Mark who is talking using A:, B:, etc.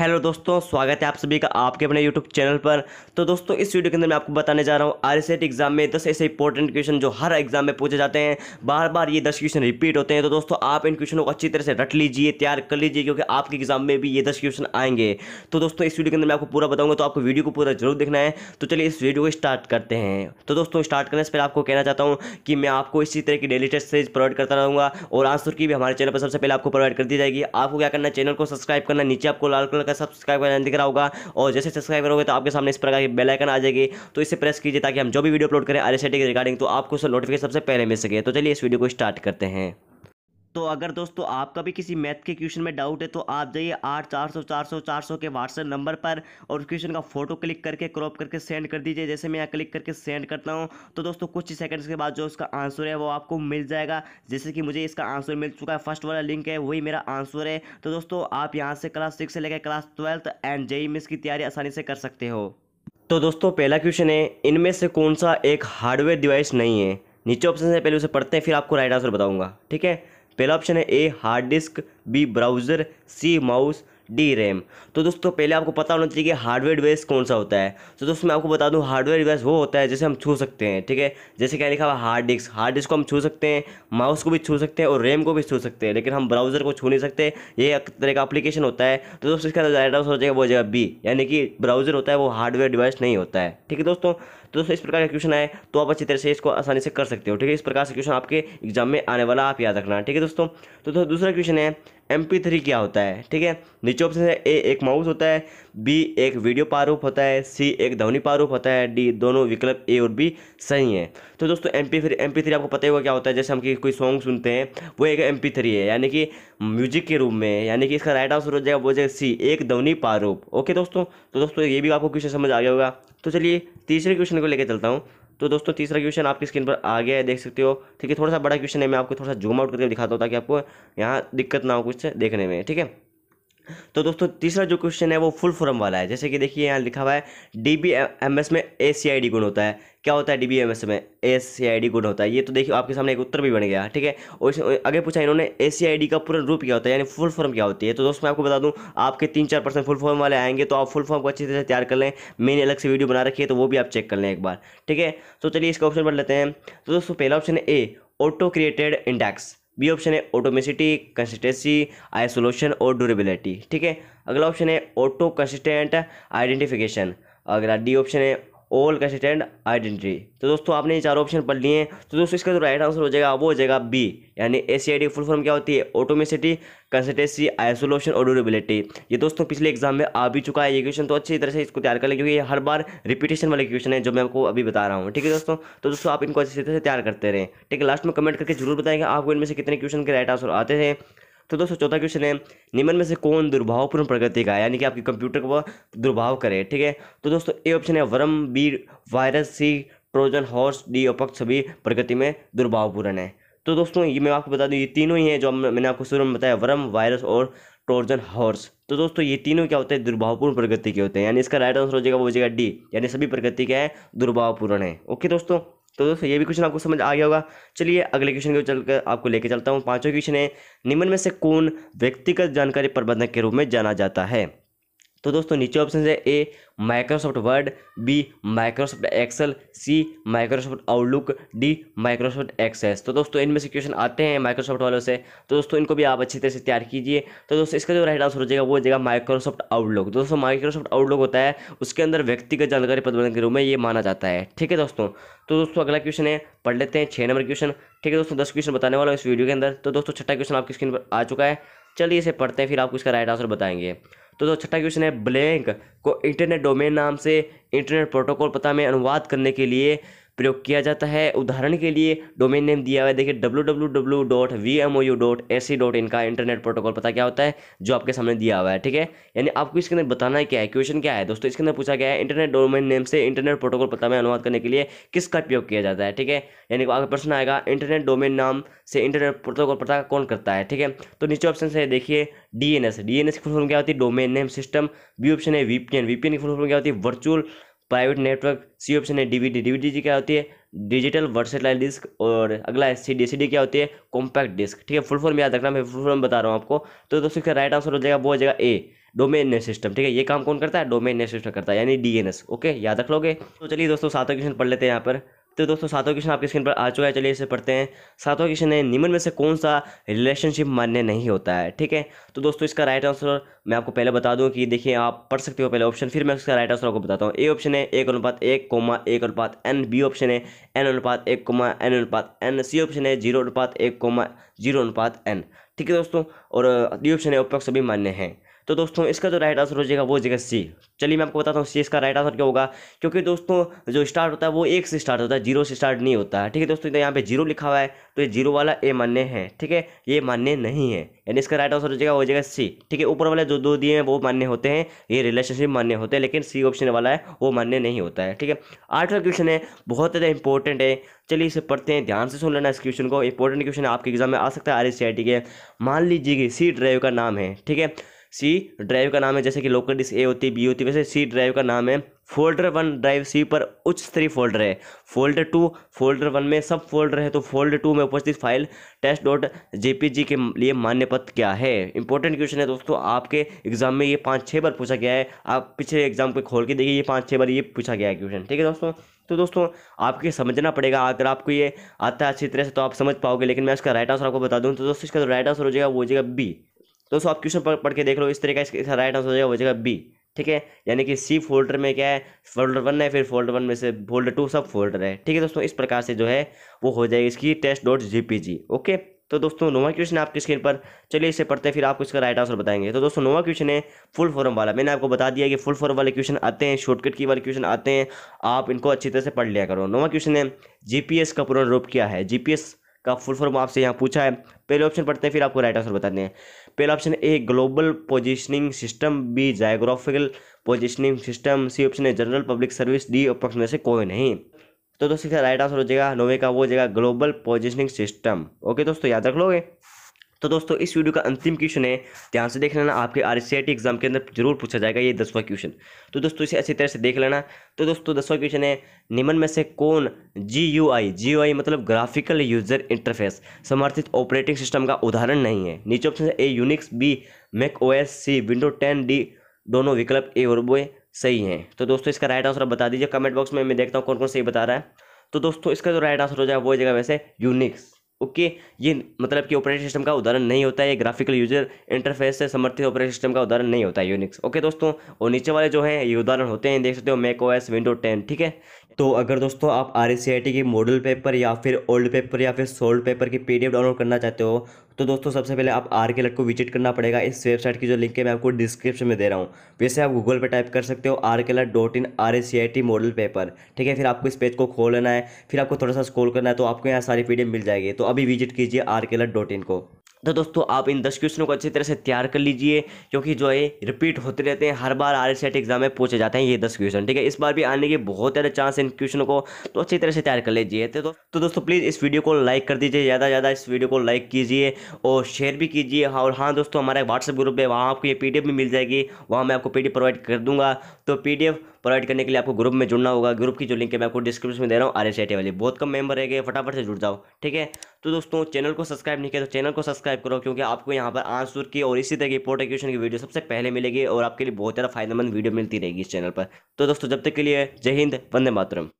A: hello दोस्तों स्वागत है आप सभी का आपके अपने यूट्यूब चैनल पर तो दोस्तों इस वीडियो के अंदर मैं आपको बताने जा रहा हूँ आर एग्जाम में दस ऐसे इंपॉर्टेंट क्वेश्चन जो हर एग्जाम में पूछे जाते हैं बार बार ये दस क्वेश्चन रिपीट होते हैं तो दोस्तों आप इन क्वेश्चनों को अच्छी तरह से रट लीजिए तैयार कर लीजिए क्योंकि आपके एग्जाम में भी ये दस क्वेश्चन आएंगे तो दोस्तों इस वीडियो के अंदर मैं आपको पूरा बताऊंगा तो आपको वीडियो को पूरा जरूर देखना है तो चलिए इस वीडियो को स्टार्ट करते हैं तो दोस्तों स्टार्ट करने से पहले आपको कहना चाहता हूँ कि मैं आपको इसी तरह की डेली टेस्ट सीरीज प्रोवाइड करता रहूँगा और आंसर की भी हमारे चैनल पर सबसे पहले आपको प्रोवाइड कर दी जाएगी आपको क्या करना चैनल को सब्सक्राइब करना नीचे आपको लाल कलर का सब्सक्राइब का दिख रहा होगा और जैसे सब्सक्राइब करोगे तो आपके सामने इस प्रकार की बेलाइकन आ जाएगी तो इसे प्रेस कीजिए ताकि हम जो भी वीडियो अपलोड करें आर के रिगार्डिंग तो आपको नोटिफिकेशन सबसे पहले मिल सके तो चलिए इस वीडियो को स्टार्ट करते हैं तो अगर दोस्तों आपका भी किसी मैथ के क्वेश्चन में डाउट है तो आप जाइए आठ चार सौ चार सौ चार सौ के व्हाट्सएप नंबर पर और क्वेश्चन का फोटो क्लिक करके क्रॉप करके सेंड कर दीजिए जैसे मैं यहाँ क्लिक करके सेंड करता हूँ तो दोस्तों कुछ ही सेकंड्स के बाद जो उसका आंसर है वो आपको मिल जाएगा जैसे कि मुझे इसका आंसर मिल चुका है फर्स्ट वाला लिंक है वही मेरा आंसर है तो दोस्तों आप यहाँ से क्लास सिक्स से लेकर क्लास ट्वेल्थ एंड जेई मिस की तैयारी आसानी से कर सकते हो तो दोस्तों पहला क्वेश्चन है इनमें से कौन सा एक हार्डवेयर डिवाइस नहीं है नीचे ऑप्शन से पहले उसे पढ़ते हैं फिर आपको राइट आंसर बताऊंगा ठीक है पहला ऑप्शन है A hard disk B browser C mouse D RAM तो दोस्तों पहले आपको पता होना चाहिए कि हार्डवेयर डिवाइस कौन सा होता है तो दोस्तों मैं आपको बता दूं हार्डवेयर डिवाइस वो होता है जैसे हम छू सकते हैं ठीक है जैसे क्या लिखा हुआ हार्ड डिस्क हार्ड डिस्क को हम छू सकते हैं माउस को भी छू सकते हैं और रैम को भी छू सकते हैं लेकिन हम ब्राउजर को छू नहीं सकते ये एक तरह का अप्लीकेशन होता है तो दोस्तों इसका राइट आंसर हो जाएगा वो जगह बी यानी कि ब्राउजर होता है वो हार्डवेयर डिवाइस नहीं होता है ठीक है दोस्तों तो दोस्तों इस प्रकार का क्वेश्चन है तो आप अच्छी तरह से इसको आसानी से कर सकते हो ठीक है इस प्रकार से क्वेश्चन आपके एग्जाम में आने वाला आप याद रखना ठीक है दोस्तों तो दोस्तों दूसरा क्वेश्चन है एम पी थ्री क्या होता है ठीक है नीचे ऑप्शन है ए एक माउस होता है बी एक वीडियो प्रारूप होता है सी एक ध्वनि प्रारूप होता है डी दोनों विकल्प ए और बी सही है तो दोस्तों M P three M P three आपको पता ही होगा क्या होता है जैसे हम कोई सॉन्ग सुनते हैं वो एक एम पी थ्री है यानी कि म्यूजिक के रूप में यानी कि इसका राइट आंसर हो जाएगा वो जाएगा सी एक ध्वनि प्रारूप ओके दोस्तों तो दोस्तों ये भी आपको क्वेश्चन समझ आ गया होगा तो चलिए तीसरे क्वेश्चन को लेकर चलता हूँ तो दोस्तों तीसरा क्वेश्चन आपकी स्क्रीन पर आ गया है देख सकते हो ठीक है थोड़ा सा बड़ा क्वेश्चन है मैं आपको थोड़ा सा जूम आउट करके दिखाता हूँ ताकि आपको यहाँ दिक्कत ना हो कुछ देखने में ठीक है तो दोस्तों तीसरा जो क्वेश्चन है वो फुल फॉर्म वाला है जैसे कि देखिए यहाँ लिखा हुआ है डी में ए गुण होता है क्या होता है डी में ए सी आई डी गुण होता है ये तो देखिए आपके सामने एक उत्तर भी बन गया ठीक है और आगे पूछा इन्होंने ए का पूरा रूप क्या होता है यानी फुल फॉर्म क्या होती है तो दोस्तों मैं आपको बता दूँ आपके तीन चार परसेंट फुल फॉर्म वाले आएंगे तो आप फुल फॉर्म को अच्छी तरह से तैयार कर लें मैंने अलग से वीडियो बना रखी है तो वो भी आप चेक कर लें एक बार ठीक है तो चलिए इसका ऑप्शन पढ़ लेते हैं तो दोस्तों पहला ऑप्शन है A auto created index B option है ऑटोमेसिटी कंसिस्टेंसी आइसोलेशन और ड्यूरेबिलिटी ठीक है अगला ऑप्शन है ऑटो कंसिस्टेंट आइडेंटिफिकेशन अगला डी ऑप्शन है ऑल कंसिस्टेंट आइडेंटिटी तो दोस्तों आपने ये चार ऑप्शन पढ़ लिए हैं तो दोस्तों इसका जो तो राइट आंसर हो जाएगा वो हो जाएगा बी यानी A C I D full form क्या होती है ऑटोमेसिटी कंसिस्टेंसी आइसोलेशन और ड्यूरेबिलिटी ये दोस्तों पिछले एग्जाम में आ भी चुका है ये क्वेश्चन तो अच्छी तरह से इसको तैयार कर लें क्योंकि ये हर बार रिपीटेशन वाले क्वेश्चन है जो मैं आपको अभी बता रहा हूँ ठीक है दोस्तों तो दोस्तों आप इनको अच्छी तरह से तैयार करते रहें ठीक है लास्ट में कमेंट करके जरूर बताएंगे आपको इनमें से कितने क्वेश्चन के राइट आंसर आते हैं तो दोस्तों चौथा क्वेश्चन है निम्न में से कौन दुर्भावपूर्ण प्रगति का है यानी कि आपके कंप्यूटर को दुर्भाव करे ठीक है तो दोस्तों ए ऑप्शन है worm B virus C trojan horse D अपक्ष सभी प्रगति में दुर्भावपूर्ण है तो दोस्तों ये मैं आपको बता दूं ये तीनों ही हैं जो मैंने आपको शुरू में बताया वरम वायरस और ट्रोजन हॉर्स तो दोस्तों ये तीनों क्या होते हैं दुर्भावपूर्ण प्रगति के होते हैं यानी इसका राइट आंसर हो जाएगा वो हो जाएगा डी यानी सभी प्रगति क्या है दुर्भावपूर्ण है ओके दोस्तों तो दोस्तों ये भी क्वेश्चन आपको समझ आ गया होगा चलिए अगले क्वेश्चन को चलकर आपको लेके चलता हूँ पांचों क्वेश्चन है निम्न में से कौन व्यक्तिगत जानकारी प्रबंधक के रूप में जाना जाता है तो दोस्तों नीचे ऑप्शन है A Microsoft Word B Microsoft Excel C Microsoft Outlook D Microsoft Access तो दोस्तों इनमें से क्वेश्चन आते हैं माइक्रोसॉफ्ट वालों से तो दोस्तों इनको भी आप अच्छी तरह से तैयार कीजिए तो दोस्तों इसका जो राइट आंसर हो जाएगा वो हो जाएगा माइक्रोसॉफ्ट तो आउटलुक दोस्तों माइक्रोसॉफ्ट आउटलुक होता है उसके अंदर व्यक्तिगत जानकारी प्रबंधन के रूप में ये माना जाता है ठीक है दोस्तों तो दोस्तों अगला क्वेश्चन है पढ़ लेते हैं छः नंबर क्वेश्चन ठीक है दोस्तों दस क्वेश्चन बताने वाला इस वीडियो के अंदर तो दोस्तों छठा क्वेश्चन आपकी स्क्रीन पर आ चुका है चलिए इसे पढ़ते हैं फिर आपको इसका राइट आंसर बताएंगे तो जो छठा क्वेश्चन है ब्लैंक को इंटरनेट डोमेन नाम से इंटरनेट प्रोटोकॉल पता में अनुवाद करने के लिए प्रयोग किया जाता है उदाहरण के लिए डोमेन नेम दिया हुआ है देखिए W W W dot V M O U dot A C dot इनका इंटरनेट प्रोटोकॉल पता क्या होता है जो आपके सामने दिया हुआ है ठीक है यानी आपको इसके अंदर बताना क्या है क्वेश्चन क्या है दोस्तों इसके अंदर पूछा गया है इंटरनेट डोमेन नेम से इंटरनेट प्रोटोकॉल पता में अनुवाद करने के लिए किसका प्रयोग किया जाता है ठीक है यानी आगे प्रश्न आएगा इंटरनेट डोमेन नाम से इंटरनेट प्रोटोकॉल पता कौन करता है ठीक है तो नीचे ऑप्शन है देखिए D N S D N S की फुल फॉर्म क्या होती है domain name system B option है वीपीएन वीपीएन की फुल फॉर्म क्या होती है virtual private network C option है डीवीडी डीवीडी जी क्या होती है डिजिटल वर्सेटाइल डिस्क और अगला है सी डी सी डी क्या होती है कॉम्पैक्ट डिस्क ठीक है फुल फॉर्म याद रखना मैं फुल फॉर्म बता रहा हूँ आपको तो दोस्तों इसका राइट आंसर हो जाएगा वो हो जाएगा ए डोमेन ने सिस्टम ठीक है ये काम कौन करता है डोमेन ने सिस्टम करता है यानी डीएनएस ओके याद रख लोगे तो चलिए दोस्तों सातवें क्वेश्चन पढ़ लेते हैं यहाँ पर तो दोस्तों सातवां क्वेश्चन आपके स्क्रीन पर आ चुका है चलिए इसे पढ़ते हैं सातवां क्वेश्चन है निम्न में से कौन सा रिलेशनशिप मान्य नहीं होता है ठीक है तो दोस्तों इसका राइट आंसर मैं आपको पहले बता दूं कि देखिए आप पढ़ सकते हो पहले ऑप्शन फिर मैं उसका राइट आंसर आपको बताता हूँ ए ऑप्शन है एक अनुपात एक कोमा एक अनुपात एन बी ऑप्शन है एन अनुपात एक कोमा एन अनुपात एन सी ऑप्शन है जीरो अनुपात एक कोमा जीरो अनुपात एन ठीक है दोस्तों और डी ऑप्शन है उपयोग सभी मान्य हैं तो दोस्तों इसका जो राइट आंसर हो जाएगा वो हो जाएगा सी चलिए मैं आपको बताता हूँ सी इसका राइट आंसर क्या होगा क्योंकि दोस्तों जो स्टार्ट होता है वो एक से स्टार्ट होता है जीरो से स्टार्ट नहीं होता है ठीक है दोस्तों तो यहाँ पे जीरो लिखा हुआ है तो ये जीरो वाला ए मान्य है ठीक है ये मान्य नहीं है यानी इसका राइट आंसर हो जाएगा हो जाएगा सी ठीक है ऊपर वाले जो दो दिए हैं वो मान्य होते हैं ये रिलेशनशिप मान्य होते हैं लेकिन सी ऑप्शन वाला है वो मान्य नहीं होता है ठीक है आठवां क्वेश्चन है बहुत ज़्यादा इंपॉर्टेंट है चलिए इसे पढ़ते हैं ध्यान से सुन लेना इस क्वेश्चन को इंपॉर्टेंट क्वेश्चन आपके एग्जाम में आ सकता है आर के मान लीजिए कि सी ड्राइव का नाम है ठीक है सी ड्राइव का नाम है जैसे कि लोकल डिस्क ए होती है बी होती है वैसे सी ड्राइव का नाम है फोल्डर वन ड्राइव सी पर उच्च स्तरीय फोल्डर है फोल्डर टू फोल्डर वन में सब फोल्डर है तो फोल्डर टू में उपस्थित फाइल टेस्ट डॉट जी के लिए मान्य पत्र क्या है इंपॉर्टेंट क्वेश्चन है दोस्तों आपके एग्जाम में ये पाँच छः बार पूछा गया है आप पिछले एग्जाम को खोल के देखिए ये पाँच छः बार ये पूछा गया है क्वेश्चन ठीक है दोस्तों तो दोस्तों आपके समझना पड़ेगा अगर आपको ये आता है अच्छी तरह से तो आप समझ पाओगे लेकिन मैं इसका राइट आंसर आपको बता दूँ तो दोस्तों इसका जो राइट आंसर हो जाएगा वो हो जाएगा बी दोस्तों आप क्वेश्चन पढ़ के देख लो इस तरह का इसका राइट आंसर हो जाएगा हो जाएगा बी ठीक है यानी कि सी फोल्डर में क्या है फोल्डर वन है फिर फोल्डर वन में से फोल्डर टू सब फोल्डर है ठीक है दोस्तों इस प्रकार से जो है वो हो जाएगी इसकी टेस्ट डॉट जी ओके तो दोस्तों नोवा क्वेश्चन आपकी स्क्रीन पर चलिए इसे पढ़ते हैं फिर आपको इसका राइट आंसर बताएंगे तो दोस्तों नोवा क्वेश्चन है फुल फॉर्म वाला मैंने आपको बता दिया कि फुल फॉर्म वाले क्वेश्चन आते हैं शॉर्टकट की वाले क्वेश्चन आते हैं आप इनको अच्छी तरह से पढ़ लिया करो नोवा क्वेश्चन है जीपीएस का पूर्ण रूप क्या है जीपीएस का फुल फॉर्म आपसे यहाँ पूछा है पहले ऑप्शन पढ़ते हैं फिर आपको राइट आंसर बताते हैं पहला option A global positioning system B geographical positioning system C option है general public service D option से कोई नहीं तो दोस्तों इसका राइट आंसर हो जाएगा नोवे का वो जगह ग्लोबल पोजिशनिंग सिस्टम ओके दोस्तों याद रख लोगे तो दोस्तों इस वीडियो का अंतिम क्वेश्चन है ध्यान से देख लेना आपके आर एग्जाम के अंदर जरूर पूछा जाएगा ये दसवां क्वेश्चन तो दोस्तों इसे अच्छी तरह से देख लेना तो दोस्तों दसवां क्वेश्चन है निम्न में से कौन जी U I ji U I मतलब ग्राफिकल यूजर इंटरफेस समर्थित ऑपरेटिंग सिस्टम का उदाहरण नहीं है नीचे ऑप्शन है A Unix B Mac O S C window ten D दोनों विकल्प ए और बोए सही हैं तो दोस्तों इसका राइट आंसर बता दीजिए कमेंट बॉक्स में मैं देखता हूँ कौन कौन सही बता रहा है तो दोस्तों इसका जो राइट आंसर हो जाए वो जगह वैसे यूनिक्स ओके ये मतलब कि ऑपरेटिंग सिस्टम का उदाहरण नहीं होता है ये ग्राफिकल यूजर इंटरफेस से समर्थित ऑपरेटिंग सिस्टम का उदाहरण नहीं होता है यूनिक्स ओके दोस्तों और नीचे वाले जो हैं ये उदाहरण होते हैं देख सकते हो मैक ओएस विंडो टेन ठीक है तो अगर दोस्तों आप आर के मॉडल पेपर या फिर ओल्ड पेपर या फिर सोल्ड पेपर की पी डाउनलोड करना चाहते हो तो दोस्तों सबसे पहले आप आर के लट को विजिट करना पड़ेगा इस वेबसाइट की जो लिंक है मैं आपको डिस्क्रिप्शन में दे रहा हूँ वैसे आप गूगल पर टाइप कर सकते हो आर के लट dot in R A I T model paper ठीक है फिर आपको इस पेज को खोल लेना है फिर आपको थोड़ा सा स्क्रॉल करना है तो आपको यहाँ सारी पी मिल जाएगी तो अभी विजिट कीजिए आर के लट डॉट इन को तो दोस्तों आप इन दस क्वेश्चनों को अच्छी तरह से तैयार कर लीजिए क्योंकि जो है रिपीट होते रहते हैं हर बार आर एग्जाम में पूछे जाते हैं ये दस क्वेश्चन ठीक है इस बार भी आने के बहुत ज़्यादा चांस इन क्वेश्चनों को तो अच्छी तरह से तैयार कर लीजिए तो, तो दोस्तों प्लीज़ इस वीडियो को लाइक कर दीजिए ज़्यादा से ज़्यादा इस वीडियो को लाइक कीजिए और शेयर भी कीजिए हाँ और हाँ दोस्तों हमारा व्हाट्सअप ग्रुप है वहाँ आपको ये पी भी मिल जाएगी वहाँ मैं आपको पी प्रोवाइड कर दूँगा तो पी प्रोवाइड करने के लिए आपको ग्रुप में जुड़ना होगा ग्रुप की जो लिंक है मैं आपको डिस्क्रिप्शन में दे रहा हूँ आर एस वाली बहुत कम मेंबर है गए फटाफट से जुड़ जाओ ठीक है तो दोस्तों चैनल को सब्सक्राइब नहीं किया तो चैनल को सब्सक्राइब करो क्योंकि आपको यहाँ पर आंसर की और इसी तरह की पोर्ट एक्शन की वीडियो सबसे पहले मिलेगी और आपके लिए बहुत ज़्यादा फायदेमंद वीडियो मिलती रहेगी इस चैनल पर तो दोस्तों जब तक के लिए जय हिंद वंदे मातरम